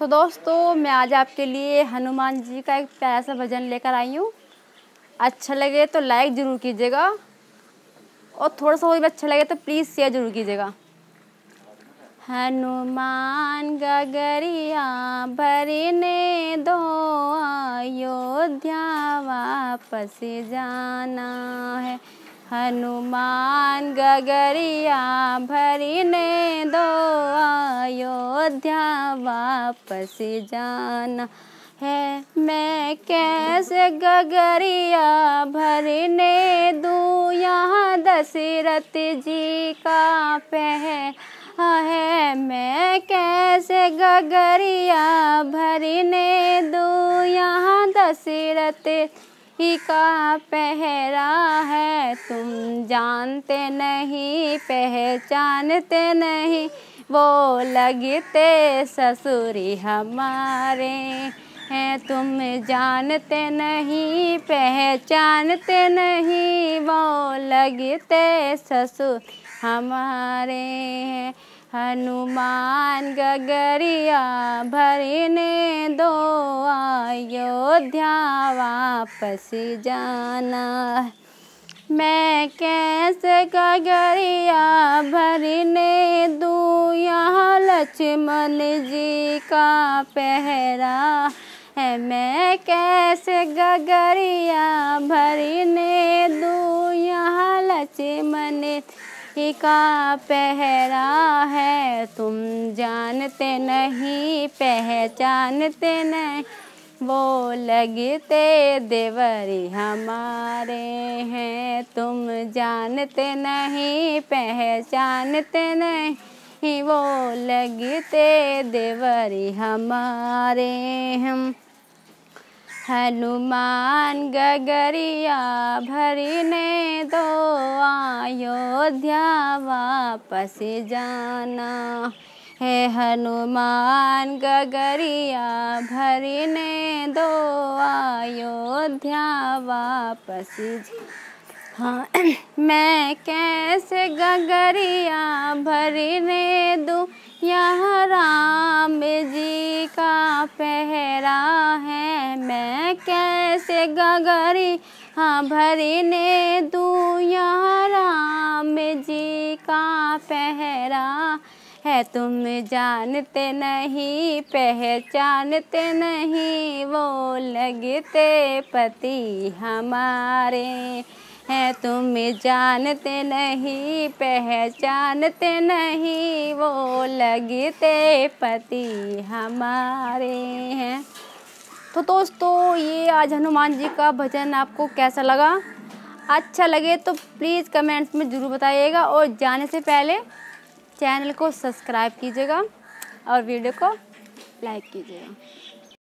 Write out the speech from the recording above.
तो दोस्तों मैं आज आपके लिए हनुमान जी का एक प्यारा सा भजन लेकर आई हूँ अच्छा लगे तो लाइक ज़रूर कीजिएगा और थोड़ा सा और भी अच्छा लगे तो प्लीज़ शेयर ज़रूर कीजिएगा हनुमान गगरिया भरने दो अयोध्या वापस जाना है हनुमान गगरिया भरी ने दो अयोध्या वापस जाना है मैं कैसे गगरिया भरी ने दू यहाँ दशरथ जी का पह है मैं कैसे गगरिया भरी ने दू यहाँ दशरथ ही का पहरा है तुम जानते नहीं पहचानते नहीं वो लगते ससुरी हमारे हैं तुम जानते नहीं पहचानते नहीं वो लगते ससुर हमारे हैं हनुमान गगरिया भरने दो अयोध्या वापस जाना मैं कैसे गगरिया भरने दू यहाँ लक्ष्मण जी का पहरा है मैं कैसे गगरिया भरने दूँ यहाँ लक्ष्मण का पहरा है तुम जानते नहीं पहचानते नहीं वो लगते देवरी हमारे हैं तुम जानते नहीं पहचानते नहीं वो लगते देवरी हमारे हम हनुमान गगरिया भरने दो अयोध्या वापस जाना हे हनुमान गगरिया भरने दो अयोध्या वापस हाँ मैं कैसे गगरिया भरने दूँ या कैसे गगरी हाँ ने दूँ यहाँ राम जी का पहरा है तुम जानते नहीं पहचानते नहीं वो लगते पति हमारे है तुम जानते नहीं पहचानते नहीं वो लगते पति हमारे हैं तो दोस्तों ये आज हनुमान जी का भजन आपको कैसा लगा अच्छा लगे तो प्लीज़ कमेंट्स में ज़रूर बताइएगा और जाने से पहले चैनल को सब्सक्राइब कीजिएगा और वीडियो को लाइक कीजिएगा